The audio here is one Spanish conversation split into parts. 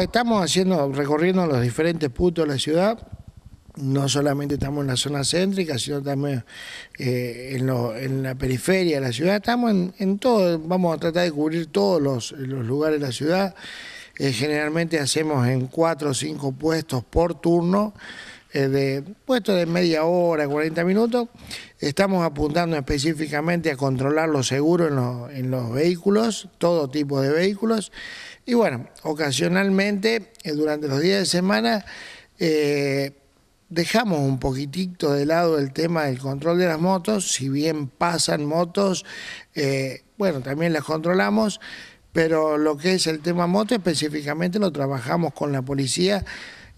Estamos haciendo, recorriendo los diferentes puntos de la ciudad. No solamente estamos en la zona céntrica, sino también eh, en, la periferia de la ciudad. Estamos en, todo, vamos a tratar de cubrir todos los, lugares de la ciudad. Eh, generalmente hacemos en cuatro o cinco puestos por turno. Eh, de puesto pues, de media hora, 40 minutos. Estamos apuntando específicamente a controlar los seguros en, los vehículos, todo tipo de vehículos. Y bueno, ocasionalmente, eh, durante los días de semana, eh, dejamos un poquitito de lado el tema del control de las motos, si bien pasan motos, bueno, también las controlamos, pero lo que es el tema moto específicamente lo trabajamos con la policía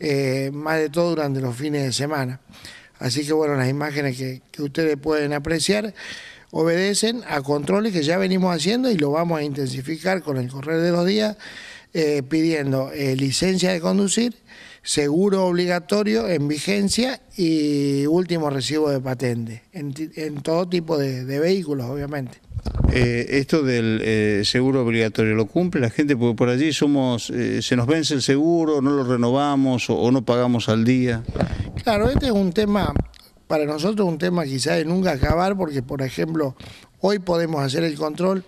eh, más de todo durante los fines de semana. Así que bueno, las imágenes que, que ustedes pueden apreciar obedecen a controles que ya venimos haciendo y lo vamos a intensificar con el correr de los días eh, pidiendo eh, licencia de conducir, seguro obligatorio en vigencia y último recibo de patente, en, todo tipo de, vehículos, obviamente. Eh, esto del seguro obligatorio lo cumple la gente porque por allí somos se nos vence el seguro no lo renovamos o, o, no pagamos al día claro este es un tema para nosotros un tema quizá de nunca acabar porque por ejemplo hoy podemos hacer el control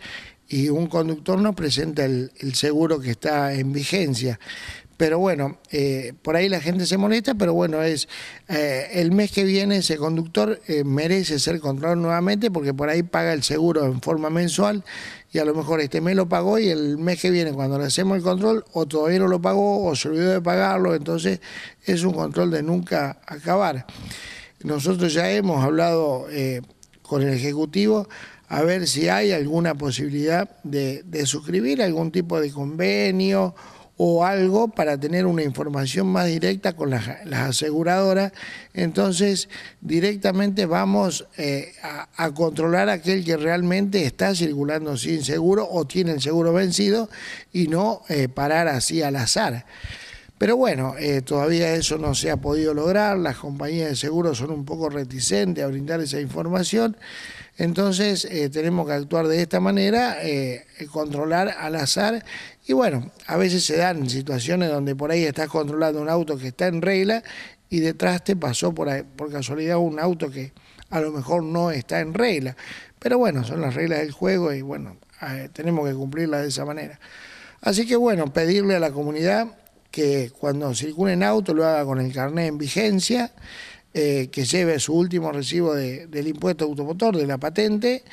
y un conductor no presenta el, seguro que está en vigencia. Pero bueno, eh, por ahí la gente se molesta, pero bueno, es eh, el mes que viene ese conductor eh, merece ser controlado nuevamente porque por ahí paga el seguro en forma mensual y a lo mejor este mes lo pagó y el mes que viene cuando le hacemos el control o todavía no lo pagó o se olvidó de pagarlo, entonces es un control de nunca acabar. Nosotros ya hemos hablado con el Ejecutivo a ver si hay alguna posibilidad de, suscribir algún tipo de convenio o algo para tener una información más directa con las, aseguradoras. Entonces, directamente vamos eh, a, a, controlar aquel que realmente está circulando sin seguro o tiene el seguro vencido y no eh, parar así al azar. Pero bueno, eh, todavía eso no se ha podido lograr, las compañías de seguros son un poco reticentes a brindar esa información, entonces eh, tenemos que actuar de esta manera, eh, controlar al azar y bueno, a veces se dan situaciones donde por ahí estás controlando un auto que está en regla y detrás te pasó por, por casualidad un auto que a lo mejor no está en regla, pero bueno, son las reglas del juego y bueno, tenemos que cumplirlas de esa manera. Así que bueno, pedirle a la comunidad que cuando circule en auto lo haga con el carnet en vigencia, eh, que lleve su último recibo del impuesto automotor, de la patente,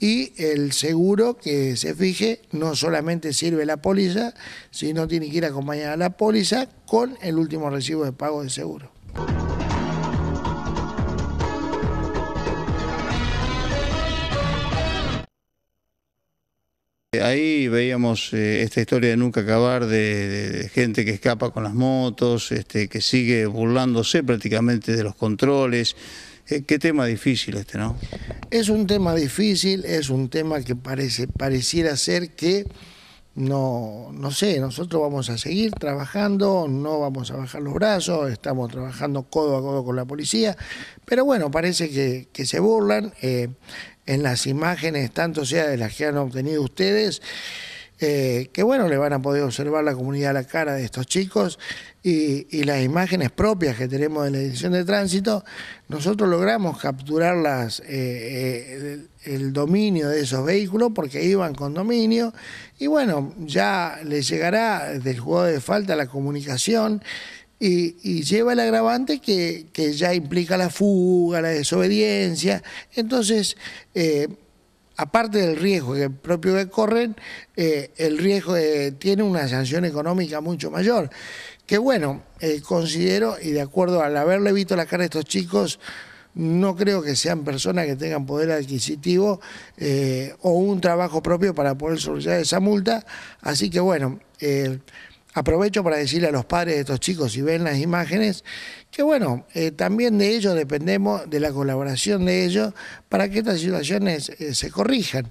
y el seguro que se fije no solamente sirve la póliza, sino tiene que ir acompañada la póliza con el último recibo de pago de seguro. Eh, ahí veíamos eh, esta historia de nunca acabar de, gente que escapa con las motos, este, que sigue burlándose prácticamente de los controles. Eh, qué tema difícil este, ¿no? Es un tema difícil, es un tema que parece, pareciera ser que no, no sé, nosotros vamos a seguir trabajando, no vamos a bajar los brazos, estamos trabajando codo a codo con la policía, pero bueno, parece que, se burlan en las imágenes, tanto sea de las que han obtenido ustedes, eh, que bueno, le van a poder observar la comunidad a la cara de estos chicos y, las imágenes propias que tenemos de la edición de tránsito, nosotros logramos capturar el, eh, eh, el, dominio de esos vehículos porque iban con dominio y bueno, ya les llegará del juego de falta la comunicación y, lleva el agravante que, ya implica la fuga, la desobediencia. Entonces, eh, aparte del riesgo que propio que corren, eh, el riesgo tiene una sanción económica mucho mayor. Que bueno, eh, considero, y de acuerdo al haberle visto la cara a estos chicos, no creo que sean personas que tengan poder adquisitivo o un trabajo propio para poder solucionar esa multa. Así que bueno, Aprovecho para decirle a los padres de estos chicos, si ven las imágenes, que bueno, eh, también de ellos dependemos de la colaboración de ellos para que estas situaciones eh, se corrijan.